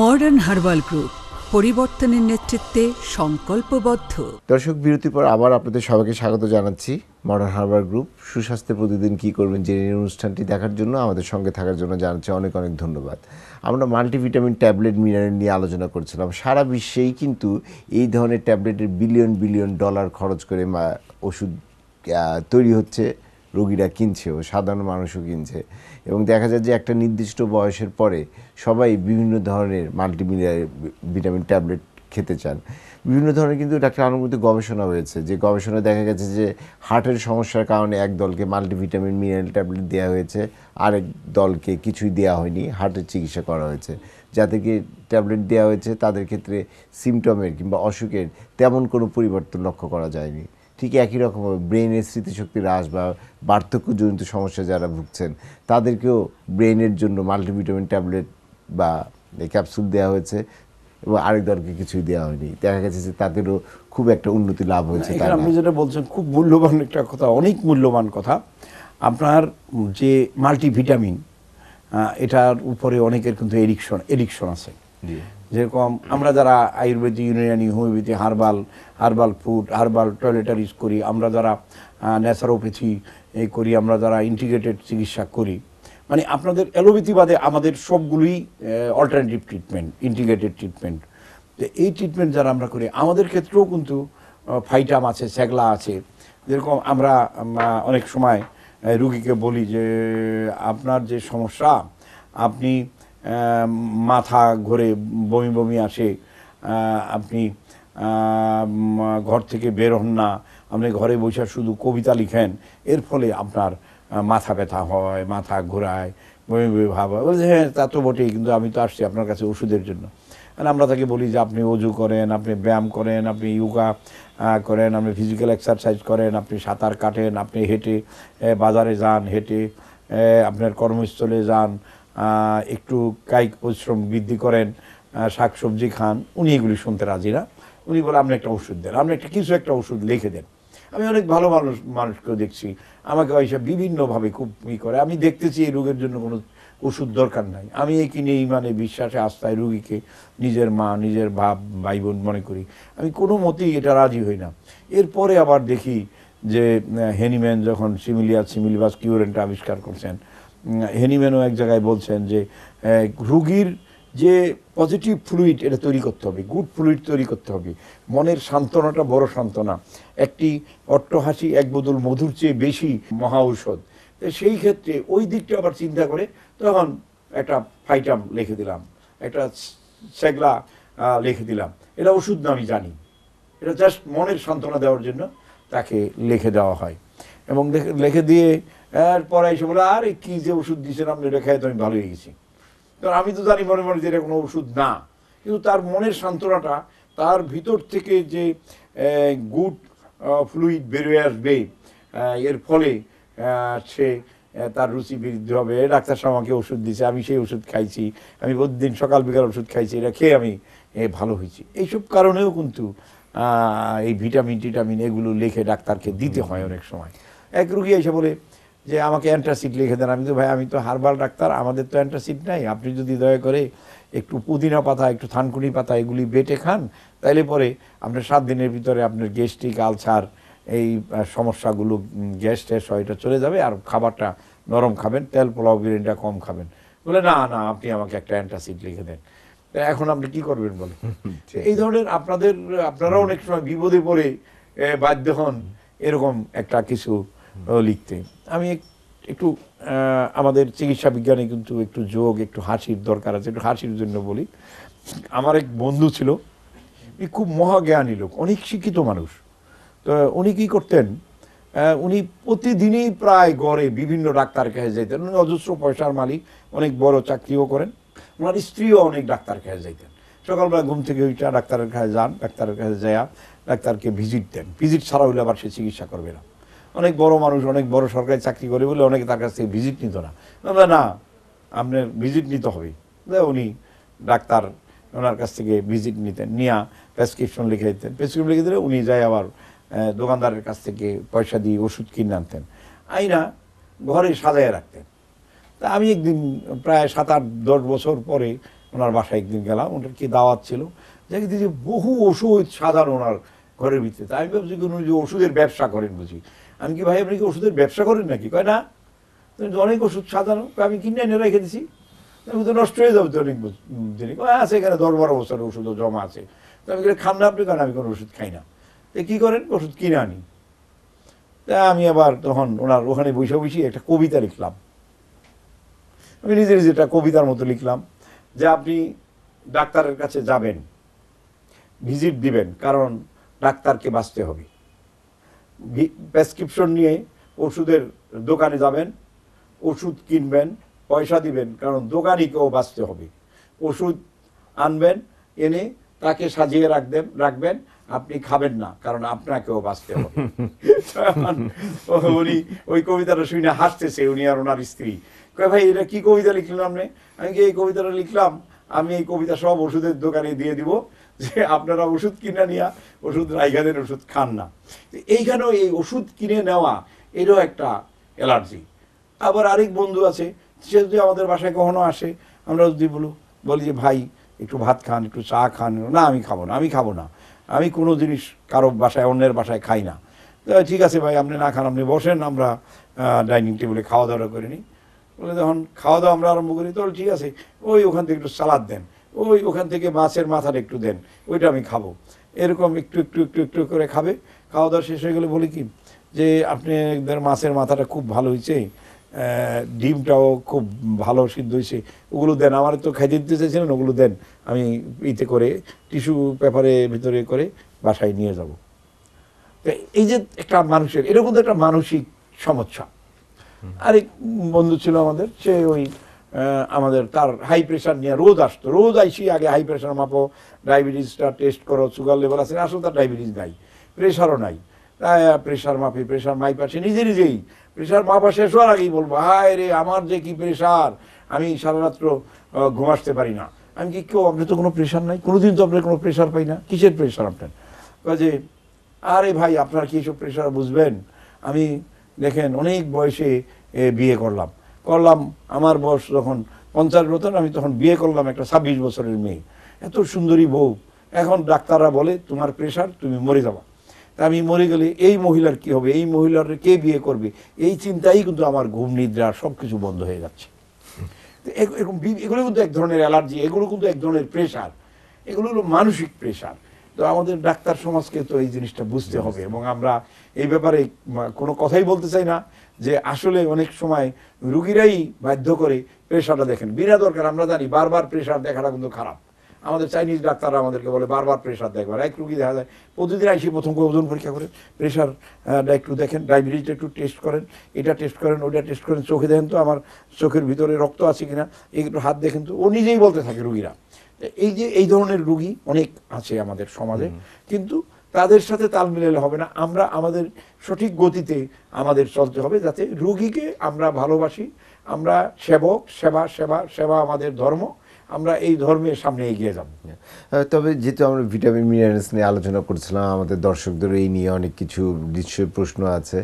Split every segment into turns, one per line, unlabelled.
modern herbal group পরিবর্তনের নেতৃত্বে সংকল্পবদ্ধ দর্শক বিরতির পর আবার আপনাদের সবাইকে স্বাগত জানাচ্ছি মডার্ন হার্বাল গ্রুপ সুস্বাস্থ্যে প্রতিদিন কি করবেন যে অনুষ্ঠানটি দেখার জন্য আমাদের সঙ্গে থাকার জন্য জানাচ্ছি অনেক অনেক ধন্যবাদ আমরা মাল্টিভিটামিন ট্যাবলেট মিনারেল নিয়ে আলোচনা করছিলাম সারা বিশ্বেই কিন্তু এই ধরনের ট্যাবলেটের বিলিয়ন বিলিয়ন ডলার খরচ করে ওষুধ তৈরি হচ্ছে রোগীরা ও সাধারণ মানুষও কিনছে এবং দেখা যায় যে একটা নির্দিষ্ট বয়সের পরে সবাই বিভিন্ন ধরনের মাল্টিমিলিয়ার ভিটামিন ট্যাবলেট খেতে চান বিভিন্ন ধরনের কিন্তু ডাক্তার আনুমতি গবেষণা হয়েছে যে গবেষণায় দেখা গেছে যে হার্টের সমস্যার কারণে এক দলকে মাল্টিভিটামিন মিনারেল ট্যাবলেট দেওয়া হয়েছে আরেক দলকে কিছুই দেওয়া হয়নি হার্টের চিকিৎসা করা হয়েছে যাদেরকে ট্যাবলেট দেওয়া হয়েছে তাদের ক্ষেত্রে সিমটমের কিংবা অসুখের তেমন কোনো পরিবর্তন লক্ষ্য করা যায়নি ঠিক একই রকমভাবে ব্রেনের স্মৃতিশক্তি হ্রাস বা বার্ধক্যজনিত সমস্যা যারা ভুগছেন তাদেরকেও ব্রেনের জন্য মাল্টিভিটামিন ট্যাবলেট বা ক্যাপসুল দেওয়া হয়েছে এবং আরেক দলকে কিছুই দেওয়া হয়নি দেখা গেছে যে তাদেরও খুব একটা উন্নতি লাভ হয়েছে আপনি
যেটা বলছেন খুব মূল্যবান একটা কথা অনেক মূল্যবান কথা আপনার যে মাল্টিভিটামিন এটার উপরে অনেকের কিন্তু এডিকশন এডিকশন আছে যেরকম আমরা যারা আয়ুর্বেদিক ইউনিয়ানি homeopathy herbal herbal food herbal toiletry use করি আমরা যারা ন্যাচারোপ্যাথি এই করি আমরা যারা ইন্টিগ্রেটেড চিকিৎসা করি মানে আপনাদের অ্যালোপ্যাথি বাদে আমাদের সবগুলোই অল্টারনেটিভ ট্রিটমেন্ট ইন্টিগ্রেটেড ট্রিটমেন্ট এই ট্রিটমেন্ট যারা আমরা করি আমাদের ক্ষেত্রেও কিন্তু ফাইটাম আছে স্যাগলা আছে যেরকম আমরা অনেক সময় রুগীকে বলি যে আপনার যে সমস্যা আপনি মাথা ঘুরে বমি বমি আসে আপনি ঘর থেকে বের হন না আপনি ঘরে বসে শুধু কবিতা লিখেন এর ফলে আপনার মাথা ব্যথা হয় মাথা ঘোরায় বমি বমি ভাব হয় হ্যাঁ তা তো বটেই কিন্তু আমি তো আসছি আপনার কাছে ওষুধের জন্য আর আমরা তাকে বলি যে আপনি অজু করেন আপনি ব্যায়াম করেন আপনি ইয়োগা করেন আপনি ফিজিক্যাল এক্সারসাইজ করেন আপনি সাঁতার কাটেন আপনি হেঁটে বাজারে যান হেঁটে আপনার কর্মস্থলে যান একটু কায়িক পরিশ্রম বৃদ্ধি করেন শাক সবজি খান উনি এগুলি শুনতে রাজি না উনি বলে আপনি একটা ওষুধ দেন আপনি একটা কিছু একটা ওষুধ লিখে দেন আমি অনেক ভালো মানুষ মানুষকেও দেখছি আমাকে ওইসব বিভিন্নভাবে খুব ই করে আমি দেখতেছি এই রোগের জন্য কোনো ওষুধ দরকার নাই আমি এই কিনে এই মানে বিশ্বাসে আস্থায় রুগীকে নিজের মা নিজের ভাব ভাই বোন মনে করি আমি কোনো মতেই এটা রাজি হই না এরপরে আবার দেখি যে হেনিম্যান যখন সিমিলিয়া সিমিলিবাস কিউরেন্টটা আবিষ্কার করছেন হেনিম্যানও এক জায়গায় বলছেন যে রুগীর যে পজিটিভ ফ্লুইড এটা তৈরি করতে হবে গুড ফ্লুইড তৈরি করতে হবে মনের সান্ত্বনাটা বড় সান্ত্বনা একটি অট্টহাসি এক বদল মধুর চেয়ে বেশি মহা ঔষধ সেই ক্ষেত্রে ওই দিকটা আবার চিন্তা করে তখন একটা ফাইটাম লিখে দিলাম একটা সেগলা লিখে দিলাম এটা ওষুধ না আমি জানি এটা জাস্ট মনের সান্ত্বনা দেওয়ার জন্য তাকে লিখে দেওয়া হয় এবং লিখে দিয়ে এরপর এসে বলে আরে কী যে ওষুধ দিয়েছেন আপনি এটা খাই তো আমি ভালো হয়ে গেছি কারণ আমি তো জানি মনে মনে যে এটা কোনো ওষুধ না কিন্তু তার মনের সান্ত্বনাটা তার ভিতর থেকে যে গুড ফ্লুইড বেরোয় আসবে এর ফলে সে তার রুচি বৃদ্ধি হবে ডাক্তার সাহেব আমাকে ওষুধ দিয়েছে আমি সেই ওষুধ খাইছি আমি প্রতিদিন সকাল বিকাল ওষুধ খাইছি এটা খেয়ে আমি ভালো হয়েছি এইসব কারণেও কিন্তু এই ভিটামিন টিটামিন এগুলো লেখে ডাক্তারকে দিতে হয় অনেক সময় এক রুগী এসে বলে যে আমাকে অ্যান্টাসিড লিখে দেন আমি তো ভাই আমি তো হার্বাল ডাক্তার আমাদের তো অ্যান্টাসিড নাই আপনি যদি দয়া করে একটু পুদিনা পাতা একটু থানকুনি পাতা এগুলি বেটে খান তাইলে পরে আপনার সাত দিনের ভিতরে আপনার গ্যাস্ট্রিক আলসার এই সমস্যাগুলো গ্যাস ট্যাস হয় এটা চলে যাবে আর খাবারটা নরম খাবেন তেল পোলাও বিরিয়ানিটা কম খাবেন বলে না না আপনি আমাকে একটা অ্যান্টাসিড লিখে দেন এখন আপনি কি করবেন বলে এই ধরনের আপনাদের আপনারাও অনেক সময় বিপদে পড়ে বাধ্য হন এরকম একটা কিছু লিখতে আমি একটু আমাদের চিকিৎসা বিজ্ঞানে কিন্তু একটু যোগ একটু হাসির দরকার আছে একটু হাসির জন্য বলি আমার এক বন্ধু ছিল উনি খুব মহাজ্ঞানী লোক অনেক শিক্ষিত মানুষ তো উনি কী করতেন উনি প্রতিদিনই প্রায় গড়ে বিভিন্ন ডাক্তার কাছে যাইতেন উনি অজস্র পয়সার মালিক অনেক বড় চাকরিও করেন ওনার স্ত্রীও অনেক ডাক্তার কাছে যাইতেন সকালবেলা ঘুম থেকে ওইটা ডাক্তারের কাছে যান ডাক্তারের কাছে যায় ডাক্তারকে ভিজিট দেন ভিজিট ছাড়া হইলে আবার সে চিকিৎসা করবে না অনেক বড় মানুষ অনেক বড় সরকারি চাকরি করে বলে অনেকে তার কাছ থেকে ভিজিট নিত না না আপনার ভিজিট নিতে হবে উনি ডাক্তার ওনার কাছ থেকে ভিজিট নিতেন নিয়া প্রেসক্রিপশন লিখে দিতেন প্রেসক্রিপশন লিখে দিলে উনি যায় আবার দোকানদারের কাছ থেকে পয়সা দিয়ে ওষুধ কিনে আনতেন আইনা ঘরে সাজায় রাখতেন তা আমি একদিন প্রায় সাত আট দশ বছর পরে ওনার বাসায় একদিন গেলাম ওনার কি দাওয়াত ছিল দেখি যে বহু ওষুধ সাজানো ওনার ঘরের ভিতরে আমি ভাবছি উনি যে ওষুধের ব্যবসা করেন বুঝি আমি কি ভাই আপনি কি ওষুধের ব্যবসা করেন নাকি কয় না তুমি তো অনেক ওষুধ সাধারণ আমি কিনে এনে রেখে দিছি আমি তো নষ্ট হয়ে যাবে তো অনেক দিনে আছে এখানে দশ বারো বছরের ওষুধও জমা আছে তো আমি খান না আপনি কারণ আমি কোনো ওষুধ খাই না তো কী করেন ওষুধ কিনে আনি তা আমি আবার তখন ওনার ওখানে বৈশা বৈশি একটা কবিতা লিখলাম আমি নিজে নিজে একটা কবিতার মতো লিখলাম যে আপনি ডাক্তারের কাছে যাবেন ভিজিট দিবেন কারণ ডাক্তারকে বাঁচতে হবে প্রেসক্রিপশন নিয়ে ওষুধের দোকানে যাবেন ওষুধ কিনবেন পয়সা দিবেন কারণ দোকানিকেও বাঁচতে হবে ওষুধ আনবেন এনে তাকে সাজিয়ে রাখবেন রাখবেন আপনি খাবেন না কারণ আপনাকেও বাঁচতে হবে উনি ওই কবিতাটা শুনে হাসতেছে উনি আর ওনার স্ত্রী কয় ভাই এটা কি কবিতা লিখলাম রে আমি কি এই কবিতাটা লিখলাম আমি এই কবিতা সব ওষুধের দোকানে দিয়ে দিব যে আপনারা ওষুধ কিনে নেওয়া ওষুধ রাইখাদের ওষুধ খান না এইখানেও এই ওষুধ কিনে নেওয়া এরও একটা অ্যালার্জি আবার আরেক বন্ধু আছে সে যদি আমাদের বাসায় কখনো আসে আমরা যদি বলো বলি যে ভাই একটু ভাত খান একটু চা খান না আমি খাবো না আমি খাবো না আমি কোনো জিনিস কারো বাসায় অন্যের বাসায় খাই না ঠিক আছে ভাই আপনি না খান আপনি বসেন আমরা ডাইনিং টেবিলে খাওয়া দাওয়া করে নিই বলে তখন খাওয়া দাওয়া আমরা আরম্ভ করি তো ঠিক আছে ওই ওখান থেকে একটু সালাদ দেন ওই ওখান থেকে মাছের মাথার একটু দেন ওইটা আমি খাবো এরকম একটু একটু একটু একটু করে খাবে খাওয়া দাওয়া শেষ হয়ে গেলে বলি কি যে আপনি মাছের মাথাটা খুব ভালো হয়েছে ডিমটাও খুব ভালো সিদ্ধ হয়েছে ওগুলো দেন আমার তো খাই দিতে চাইছিলেন ওগুলো দেন আমি ইতে করে টিস্যু পেপারে ভিতরে করে বাসায় নিয়ে যাব এই যে একটা মানুষের এরকম তো একটা মানসিক সমস্যা আরেক বন্ধু ছিল আমাদের সে ওই আমাদের তার হাই প্রেশার নিয়ে রোদ আসতো রোজ আইসি আগে হাই প্রেশার মাপো ডায়াবেটিসটা টেস্ট করো সুগার লেভেল আছে আসলে তার ডায়াবেটিস নাই প্রেশারও নাই প্রেশার মাপি প্রেশার মাইপ আসে নিজে নিজেই প্রেশার মাপা শেষ হওয়ার আগেই বলবো হায় রে আমার যে কি প্রেশার আমি সারা রাত্র ঘুমাসতে পারি না আমি কি কেউ আপনার তো কোনো প্রেশার নাই কোনোদিন তো আপনার কোনো প্রেশার পাই না কিসের প্রেশার আপনার যে আরে ভাই আপনার কি এসব প্রেশার বুঝবেন আমি দেখেন অনেক বয়সে বিয়ে করলাম করলাম আমার বয়স যখন পঞ্চাশ বছর আমি তখন বিয়ে করলাম একটা ছাব্বিশ বছরের মেয়ে এত সুন্দরী বউ এখন ডাক্তাররা বলে তোমার প্রেশার তুমি মরে যাবা তা আমি মরে গেলে এই মহিলার কি হবে এই মহিলার কে বিয়ে করবে এই চিন্তাই কিন্তু আমার ঘুম নিদ্রা সব কিছু বন্ধ হয়ে যাচ্ছে এরকম এগুলো কিন্তু এক ধরনের অ্যালার্জি এগুলো কিন্তু এক ধরনের প্রেশার এগুলো হলো মানসিক প্রেশার তো আমাদের ডাক্তার সমাজকে তো এই জিনিসটা বুঝতে হবে এবং আমরা এই ব্যাপারে কোনো কথাই বলতে চাই না যে আসলে অনেক সময় রুগীরাই বাধ্য করে প্রেশারটা দেখেন বিনা দরকার আমরা জানি বারবার প্রেশার দেখাটা কিন্তু খারাপ আমাদের চাইনিজ ডাক্তাররা আমাদেরকে বলে বারবার প্রেশার দেখবার এক রুগী দেখা যায় প্রতিদিন আইসি প্রথম করে ওজন পরীক্ষা করেন প্রেশারটা একটু দেখেন ডায়াবেটিসটা একটু টেস্ট করেন এটা টেস্ট করেন ওটা টেস্ট করেন চোখে দেখেন তো আমার চোখের ভিতরে রক্ত আছে কিনা একটু হাত দেখেন তো ও নিজেই বলতে থাকে রুগীরা এই যে এই ধরনের রুগী অনেক আছে আমাদের সমাজে কিন্তু তাদের সাথে তাল মিলালে হবে না আমরা আমাদের সঠিক গতিতে আমাদের চলতে হবে যাতে রুগীকে আমরা ভালোবাসি আমরা সেবক সেবা সেবা সেবা আমাদের ধর্ম আমরা এই ধর্মের সামনে এগিয়ে যাব
তবে যেহেতু আমরা ভিটামিন মিনারেলস নিয়ে আলোচনা করছিলাম আমাদের দর্শকদের এই নিয়ে অনেক কিছু নিশ্চয়ই প্রশ্ন আছে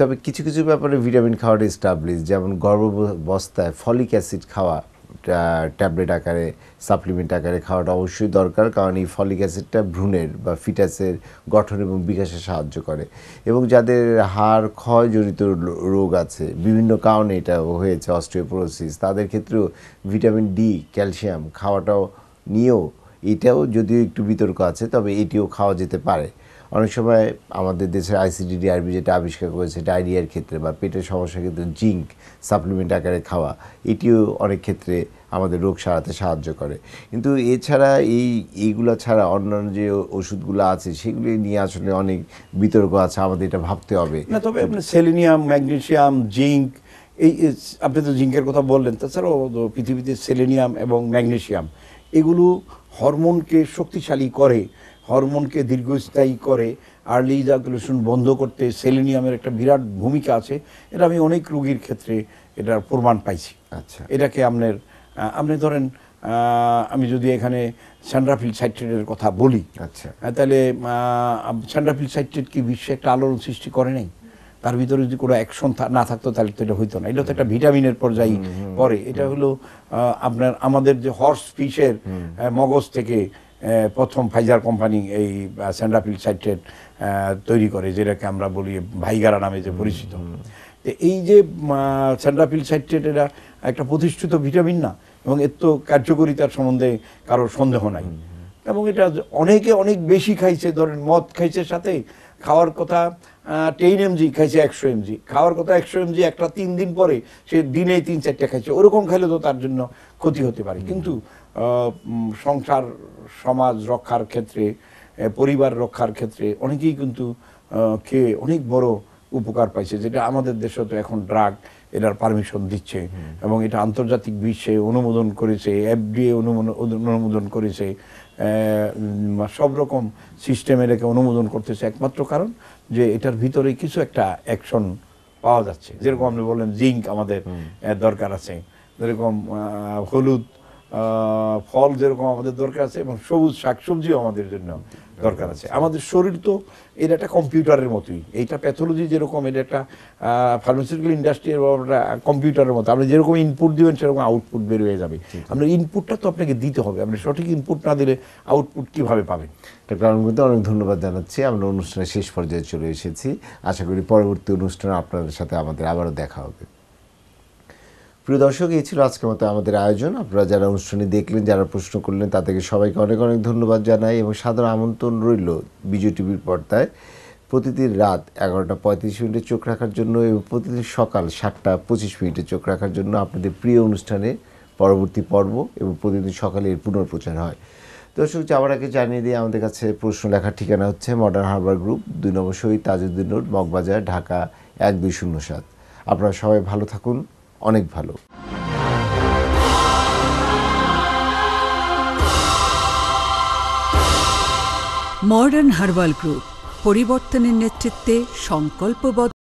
তবে কিছু কিছু ব্যাপারে ভিটামিন খাওয়াটা স্টাবলিশ যেমন গর্ভাবস্থায় ফলিক অ্যাসিড খাওয়া ট্যাবলেট আকারে সাপ্লিমেন্ট আকারে খাওয়াটা অবশ্যই দরকার কারণ এই ফলিক অ্যাসিডটা ভ্রূণের বা ফিটাসের গঠন এবং বিকাশে সাহায্য করে এবং যাদের হাড় ক্ষয়জনিত রোগ আছে বিভিন্ন কারণে এটা হয়েছে অস্ট্রিওপোরোসিস তাদের ক্ষেত্রেও ভিটামিন ডি ক্যালসিয়াম খাওয়াটাও নিয়েও এটাও যদিও একটু বিতর্ক আছে তবে এটিও খাওয়া যেতে পারে অনেক সময় আমাদের দেশের আইসিডি ডিআরবি যেটা আবিষ্কার করেছে ডায়রিয়ার ক্ষেত্রে বা পেটের সমস্যার ক্ষেত্রে জিঙ্ক সাপ্লিমেন্ট আকারে খাওয়া এটিও অনেক ক্ষেত্রে আমাদের রোগ সারাতে সাহায্য করে কিন্তু এছাড়া এই এইগুলো ছাড়া অন্যান্য যে ওষুধগুলো আছে সেগুলি নিয়ে আসলে অনেক বিতর্ক আছে আমাদের এটা ভাবতে হবে না তবে আপনি সেলিনিয়াম ম্যাগনেশিয়াম
জিঙ্ক এই আপনি তো জিঙ্কের কথা বললেন তাছাড়াও পৃথিবীতে সেলেনিয়াম এবং ম্যাগনেশিয়াম এগুলো হরমোনকে শক্তিশালী করে হরমোনকে দীর্ঘস্থায়ী করে আর্লি ইজাকুলেশন বন্ধ করতে সেলেনিয়ামের একটা বিরাট ভূমিকা আছে এটা আমি অনেক রোগীর ক্ষেত্রে এটার প্রমাণ পাইছি আচ্ছা এটাকে আপনার আপনি ধরেন আমি যদি এখানে স্যান্ড্রাফিল সাইট্রেটের কথা বলি আচ্ছা তাহলে স্যান্ড্রাফিল সাইট্রেট কি বিশ্বে একটা আলোড়ন সৃষ্টি করে নাই তার ভিতরে যদি কোনো অ্যাকশন না থাকতো তাহলে তো এটা হইতো না এটা তো একটা ভিটামিনের পর্যায়ে পরে এটা হলো আপনার আমাদের যে হর্স ফিশের মগজ থেকে প্রথম ফাইজার কোম্পানি এই স্যান্ডাফিল সাইট্রেট তৈরি করে যেটাকে আমরা বলি ভাইগারা নামে যে পরিচিত এই যে স্যান্ডাফিল সাইট্রেট এটা একটা প্রতিষ্ঠিত ভিটামিন না এবং এর তো কার্যকরিতার সম্বন্ধে কারোর সন্দেহ নাই এবং এটা অনেকে অনেক বেশি খাইছে ধরেন মদ খাইছে সাথে খাওয়ার কথা টেন এমজি খাইছে একশো এমজি খাওয়ার কথা একশো এমজি একটা তিন দিন পরে সে দিনে তিন চারটে খাইছে ওরকম খাইলে তো তার জন্য ক্ষতি হতে পারে কিন্তু সংসার সমাজ রক্ষার ক্ষেত্রে পরিবার রক্ষার ক্ষেত্রে অনেকেই কিন্তু খেয়ে অনেক বড় উপকার পাইছে যেটা আমাদের দেশে তো এখন ড্রাগ এটার পারমিশন দিচ্ছে এবং এটা আন্তর্জাতিক বিশ্বে অনুমোদন করেছে এফডিএ অনুমোদন করেছে সব রকম সিস্টেমে এটাকে অনুমোদন করতেছে একমাত্র কারণ যে এটার ভিতরে কিছু একটা অ্যাকশন পাওয়া যাচ্ছে যেরকম আপনি বললেন জিঙ্ক আমাদের দরকার আছে যেরকম হলুদ ফল যেরকম আমাদের দরকার আছে এবং সবুজ শাকসবজিও আমাদের জন্য দরকার আছে আমাদের শরীর তো এটা একটা কম্পিউটারের মতোই এইটা প্যাথোলজি যেরকম এটা একটা ফার্মাসিউটিক্যাল ইন্ডাস্ট্রি কম্পিউটারের মতো আপনি যেরকম ইনপুট দিবেন সেরকম আউটপুট বের হয়ে যাবে আপনার
ইনপুটটা তো আপনাকে দিতে হবে আপনি সঠিক ইনপুট না দিলে আউটপুট কীভাবে পাবেন ডাক্তার অনেক ধন্যবাদ জানাচ্ছি আমরা অনুষ্ঠানের শেষ পর্যায়ে চলে এসেছি আশা করি পরবর্তী অনুষ্ঠানে আপনাদের সাথে আমাদের আবারও দেখা হবে প্রিয় দর্শক এই ছিল আজকের মতো আমাদের আয়োজন আপনারা যারা অনুষ্ঠানে দেখলেন যারা প্রশ্ন করলেন তাদেরকে সবাইকে অনেক অনেক ধন্যবাদ জানাই এবং সাধারণ আমন্ত্রণ রইল বিজয় টিভির পর্দায় প্রতিদিন রাত এগারোটা পঁয়ত্রিশ মিনিটে চোখ রাখার জন্য এবং প্রতিদিন সকাল সাতটা পঁচিশ মিনিটে চোখ রাখার জন্য আপনাদের প্রিয় অনুষ্ঠানে পরবর্তী পর্ব এবং প্রতিদিন সকালে এর পুনর্প্রচার হয় দর্শক যাওয়ার আগে জানিয়ে দিয়ে আমাদের কাছে প্রশ্ন লেখার ঠিকানা হচ্ছে মডার্ন হারবার গ্রুপ দুই নম্বর শহীদ তাজউদ্দিন রোড মগবাজার ঢাকা এক দুই শূন্য সাত আপনারা সবাই ভালো থাকুন অনেক ভালো মডার্ন হার্বাল গ্রুপ পরিবর্তনের নেতৃত্বে সংকল্পবদ্ধ